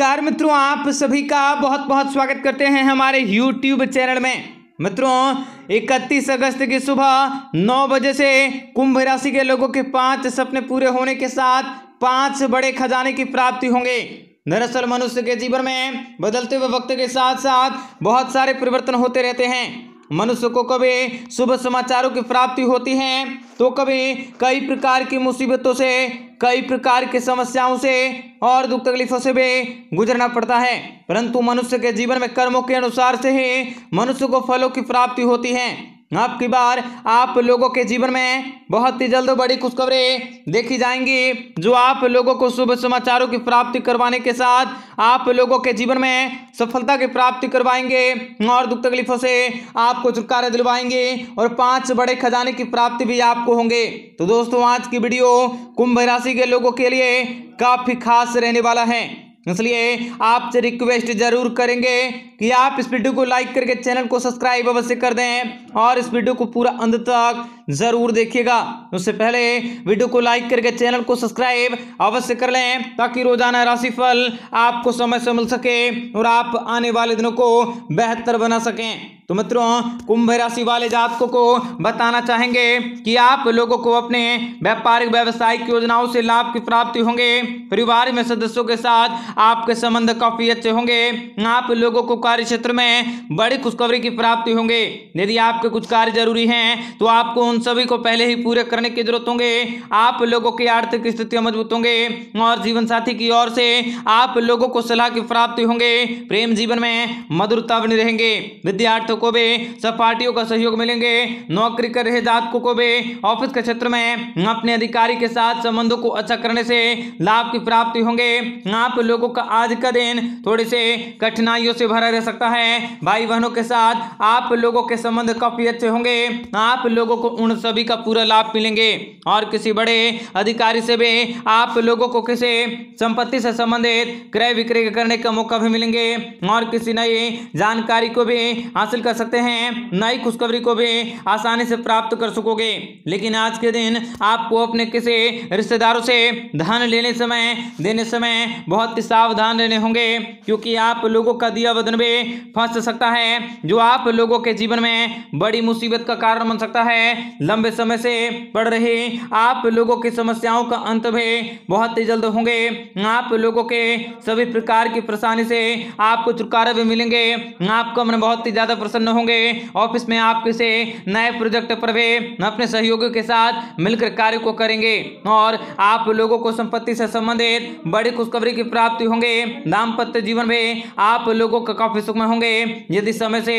car मित्रों आप सभी का बहुत बहुत स्वागत करते हैं हमारे YouTube चैनल में मित्रों 31 अगस्त की सुबह 9 बजे से कुंभ राशि के लोगों के पांच सपने पूरे होने के साथ पांच बड़े खजाने की प्राप्ति होंगे दरअसल मनुष्य के जीवन में बदलते हुए वक्त के साथ साथ बहुत सारे परिवर्तन होते रहते हैं मनुष्य को कभी शुभ समाचारों की प्राप्ति होती है तो कभी कई प्रकार की मुसीबतों से कई प्रकार की समस्याओं से और दुख तकलीफों से भी गुजरना पड़ता है परंतु मनुष्य के जीवन में कर्मों के अनुसार से ही मनुष्य को फलों की प्राप्ति होती है अब की बार आप लोगों के जीवन में बहुत ही जल्द बड़ी खुशखबरी देखी जाएंगी जो आप लोगों को शुभ समाचारों की प्राप्ति करवाने के साथ आप लोगों के जीवन में सफलता की प्राप्ति करवाएंगे और दुख तकलीफों से आपको छुटकारा दिलवाएंगे और पांच बड़े खजाने की प्राप्ति भी आपको होंगे तो दोस्तों आज की वीडियो कुंभ राशि के लोगों के लिए काफ़ी खास रहने वाला है इसलिए आपसे रिक्वेस्ट जरूर करेंगे कि आप इस वीडियो को लाइक करके चैनल को सब्सक्राइब अवश्य कर दें और इस वीडियो को पूरा अंत तक जरूर देखिएगा उससे पहले वीडियो को लाइक करके चैनल को सब्सक्राइब अवश्य कर लें ताकि रोजाना राशिफल आपको समय से मिल सके और आप आने वाले दिनों को बेहतर बना सकें तो मित्रों कुंभ राशि वाले जातकों को बताना चाहेंगे कि आप लोगों को अपने व्यापारिक व्यावसायिक योजनाओं से लाभ की प्राप्ति होंगे परिवार में सदस्यों के साथ आपके संबंध काफी अच्छे होंगे आप लोगों को कार्य क्षेत्र में बड़ी खुशखबरी की प्राप्ति होंगे यदि आपके कुछ कार्य जरूरी हैं तो आपको उन सभी को पहले ही पूरे करने की जरूरत होंगे आप लोगों की आर्थिक स्थितियां मजबूत होंगे और जीवन साथी की ओर से आप लोगों को सलाह की प्राप्ति होंगे प्रेम जीवन में मधुरता बनी रहेंगे विद्यार्थियों को भी सब पार्टियों का सहयोग मिलेंगे नौकरी कर रहे जातकों को भी ऑफिस के क्षेत्र में अपने अधिकारी के साथ संबंधों को अच्छा करने से लाभ की प्राप्ति होंगे आप लोगों का आज का दिन थोड़े से कठिनाइयों से भरा रह सकता है भाई बहनों के साथ आप लोगों के संबंध काफी अच्छे होंगे आप लोगों को उन सभी का पूरा लाभ मिलेंगे और किसी बड़े अधिकारी से भी आप लोगों को किसी संपत्ति से संबंधित क्रय विक्रय करने का मौका भी मिलेंगे और किसी नई जानकारी को भी हासिल कर कर सकते हैं नई खुशखबरी को भी आसानी से प्राप्त कर सकोगे लेकिन आज के दिन आपको अपने किसी रिश्तेदारों से धन लेने समय देने समय बहुत ही सावधान रहने होंगे क्योंकि आप लोगों का दिया वदन भी फंस सकता है जो आप लोगों के जीवन में बड़ी मुसीबत का कारण बन सकता है लंबे समय से पड़ रहे आप लोगों की समस्याओं का अंत भी बहुत ही जल्द होंगे आप लोगों के सभी प्रकार की परेशानी से आपको छुटकारा भी मिलेंगे आपका मन बहुत ही ज्यादा प्रसन्न होंगे ऑफिस में आप किसी नए प्रोजेक्ट पर भी अपने सहयोगियों के साथ मिलकर कार्य को करेंगे और आप लोगों को संपत्ति से संबंधित बड़ी खुशखबरी की प्राप्ति होंगे दाम्पत्य जीवन में आप लोगों का काफी सुखमय होंगे यदि समय से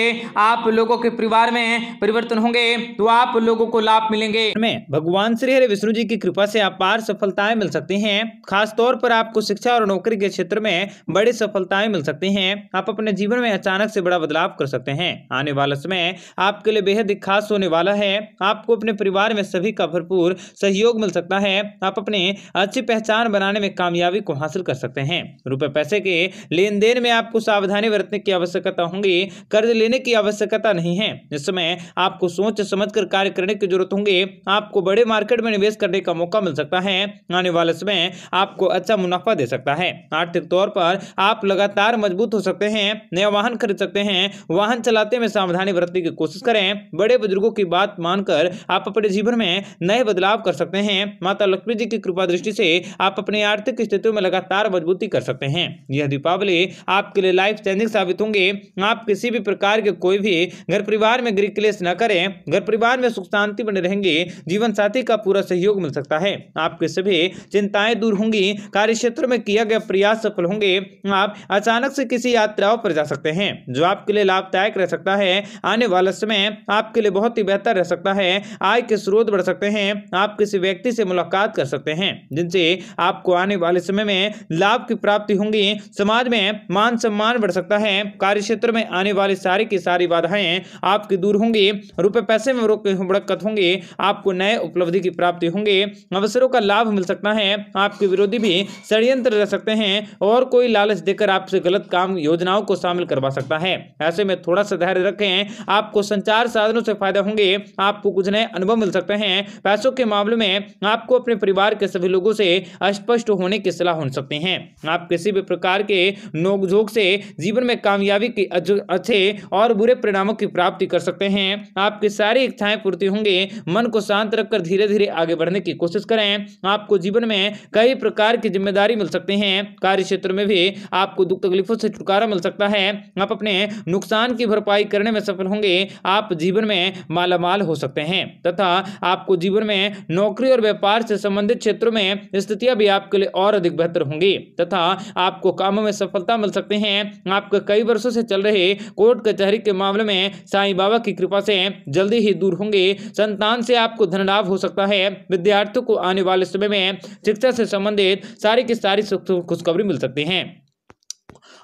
आप लोगों के परिवार में परिवर्तन होंगे तो आप लोगों को लाभ मिलेंगे में भगवान श्री हरे विष्णु जी की कृपा से अपार सफलताएं मिल सकती हैं खासतौर पर आपको शिक्षा और नौकरी के क्षेत्र में बड़ी सफलताएं मिल सकती हैं आप अपने जीवन में अचानक से बड़ा बदलाव कर सकते हैं आने वाला समय आपके लिए बेहद खास होने वाला है आपको अपने परिवार में सभी का भरपूर सहयोग मिल सकता है आप अपने अच्छी पहचान बनाने में कामयाबी को हासिल कर सकते हैं रुपए पैसे के लेन देन में आपको सावधानी बरतने की आवश्यकता होगी कर्ज लेने की आवश्यकता नहीं है इस समय आपको सोच समझ कर कार्य करने की जरूरत होंगे आपको बड़े मार्केट में निवेश करने का मौका मिल सकता है आने वाला समय आपको अच्छा मुनाफा दे सकता है आर्थिक तौर पर आप लगातार मजबूत हो सकते हैं नया वाहन खरीद सकते हैं वाहन चलाते बातें में सावधानी बरतने की कोशिश करें बड़े बुजुर्गों की बात मानकर आप अपने जीवन में नए बदलाव कर सकते हैं माता लक्ष्मी जी की कृपा दृष्टि से आप अपनी आर्थिक स्थितियों में लगातार मजबूती कर सकते हैं यह दीपावली आपके लिए लाइफ चेंजिंग साबित होंगे आप किसी भी प्रकार के कोई भी घर परिवार में गृह क्लेश न करें घर परिवार में सुख शांति बने रहेंगे जीवन साथी का पूरा सहयोग मिल सकता है आपके सभी चिंताएं दूर होंगी कार्य क्षेत्र में किया गया प्रयास सफल होंगे आप अचानक से किसी यात्राओं पर जा सकते हैं जो आपके लिए लाभदायक रह सकते सकता है आने वाला समय आपके लिए बहुत ही बेहतर रह सकता है आय के स्रोत बढ़ सकते हैं आप किसी व्यक्ति से मुलाकात कर सकते हैं जिनसे आपको आने वाले समय में लाभ की प्राप्ति होंगी समाज में मान सम्मान बढ़ सकता है कार्य क्षेत्र में आने वाली सारी की सारी बाधाएं आपकी दूर होंगी रुपए पैसे में बड़कत होंगे आपको नए उपलब्धि की प्राप्ति होंगे अवसरों का लाभ मिल सकता है आपके विरोधी भी षडयंत्र रह सकते हैं और कोई लालच देकर आपसे गलत काम योजनाओं को शामिल करवा सकता है ऐसे में थोड़ा सा धैर्य रखें आपको संचार साधनों से फायदा होंगे आपको कुछ नए अनुभव मिल सकते हैं पैसों के मामले में आपको अपने परिवार के सभी लोगों से अस्पष्ट होने की सलाह हो सकते हैं आप किसी भी प्रकार के नोकझोंक से जीवन में कामयाबी के अच्छे और बुरे परिणामों की प्राप्ति कर सकते हैं आपकी सारी इच्छाएं पूर्ति होंगे मन को शांत रखकर धीरे धीरे आगे बढ़ने की कोशिश करें आपको जीवन में कई प्रकार की जिम्मेदारी मिल सकती है कार्य क्षेत्र में भी आपको दुख तकलीफों से छुटकारा मिल सकता है आप अपने नुकसान की भरपाई कार्रवाई करने में सफल होंगे आप जीवन में मालामाल हो सकते हैं तथा आपको जीवन में नौकरी और व्यापार से संबंधित क्षेत्रों में स्थितियां भी आपके लिए और अधिक बेहतर होंगी तथा आपको कामों में सफलता मिल सकते हैं आपके कई वर्षों से चल रहे कोर्ट कचहरी के मामले में साईं बाबा की कृपा से जल्दी ही दूर होंगे संतान से आपको धन लाभ हो सकता है विद्यार्थियों को आने वाले समय में शिक्षा से संबंधित सारी की सारी खुशखबरी मिल सकती है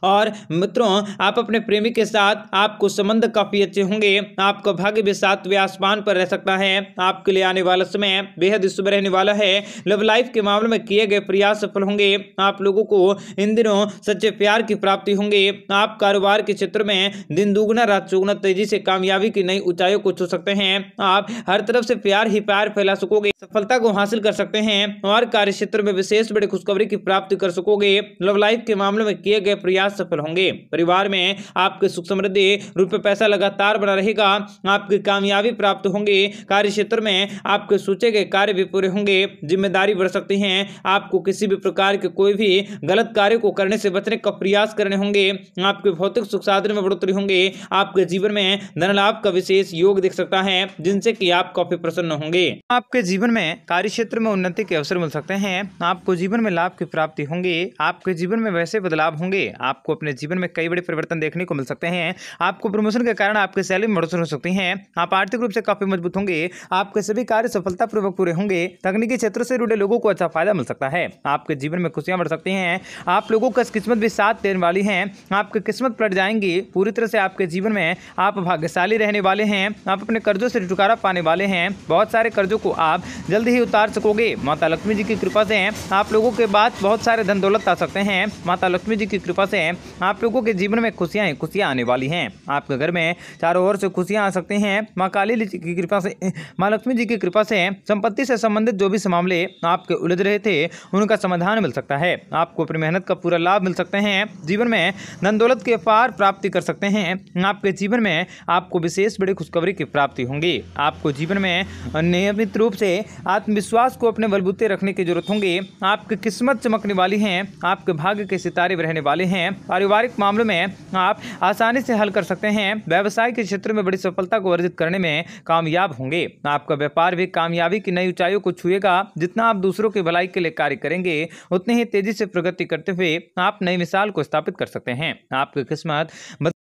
और मित्रों आप अपने प्रेमी के साथ आपको संबंध काफ़ी अच्छे होंगे आपका भाग्य भी वे आसमान पर रह सकता है आपके लिए आने वाला समय बेहद शुभ रहने वाला है लव लाइफ के मामले में किए गए प्रयास सफल होंगे आप लोगों को इन दिनों सच्चे प्यार की प्राप्ति होंगे आप कारोबार के क्षेत्र में दिन दुगुना रात चौगुना तेजी से कामयाबी की नई ऊंचाइयों को छू सकते हैं आप हर तरफ से प्यार ही प्यार फैला सकोगे सफलता को हासिल कर सकते हैं और कार्य क्षेत्र में विशेष बड़े खुशखबरी की प्राप्ति कर सकोगे लव लाइफ के मामले में किए गए प्रयास प्रयास सफल होंगे परिवार में आपके सुख समृद्धि रुपये पैसा लगातार बना रहेगा आपकी कामयाबी प्राप्त होंगी कार्य क्षेत्र में आपके सोचे गए कार्य भी पूरे होंगे जिम्मेदारी बढ़ सकती है आपको किसी भी प्रकार के कोई भी गलत कार्य को करने से बचने का प्रयास करने होंगे आपके भौतिक सुख साधन में बढ़ोतरी होंगे आपके जीवन में धन लाभ का विशेष योग दिख सकता है जिनसे कि आप काफी प्रसन्न होंगे आपके जीवन में कार्य क्षेत्र में उन्नति के अवसर मिल सकते हैं आपको जीवन में लाभ की प्राप्ति होंगे आपके जीवन में वैसे बदलाव होंगे आप आपको अपने जीवन में कई बड़े परिवर्तन देखने को मिल सकते हैं आपको प्रमोशन के कारण आपकी सैलरी में बढ़ोतरी हो सकती है आप आर्थिक रूप से काफ़ी मजबूत होंगे आपके सभी कार्य सफलतापूर्वक पूरे होंगे तकनीकी क्षेत्र से जुड़े लोगों को अच्छा फायदा मिल सकता है आपके जीवन में खुशियां बढ़ सकती हैं आप लोगों का किस्मत भी साथ देने वाली है आपकी किस्मत पलट जाएंगी पूरी तरह से आपके जीवन में आप भाग्यशाली रहने वाले हैं आप अपने कर्जों से छुटकारा पाने वाले हैं बहुत सारे कर्जों को आप जल्द ही उतार सकोगे माता लक्ष्मी जी की कृपा से आप लोगों के बाद बहुत सारे धन दौलत आ सकते हैं माता लक्ष्मी जी की कृपा से हैं आप लोगों के जीवन में खुशियाँ ही खुशियाँ आने वाली हैं आपके घर में चारों ओर से खुशियाँ आ सकती हैं माँ काली जी की कृपा से माँ लक्ष्मी जी की कृपा से संपत्ति से संबंधित जो भी मामले आपके उलझ रहे थे उनका समाधान मिल सकता है आपको अपनी मेहनत का पूरा लाभ मिल सकते हैं जीवन में धन दौलत के पार प्राप्ति कर सकते हैं आपके जीवन में आपको विशेष बड़ी खुशखबरी की प्राप्ति होंगी आपको जीवन में नियमित रूप से आत्मविश्वास को अपने बलबूते रखने की जरूरत होंगी आपकी किस्मत चमकने वाली है आपके भाग्य के सितारे रहने वाले हैं पारिवारिक मामलों में आप आसानी से हल कर सकते हैं व्यवसाय के क्षेत्र में बड़ी सफलता को अर्जित करने में कामयाब होंगे आपका व्यापार भी कामयाबी की नई ऊंचाइयों को छुएगा जितना आप दूसरों की भलाई के लिए कार्य करेंगे उतनी ही तेजी से प्रगति करते हुए आप नई मिसाल को स्थापित कर सकते हैं आपकी किस्मत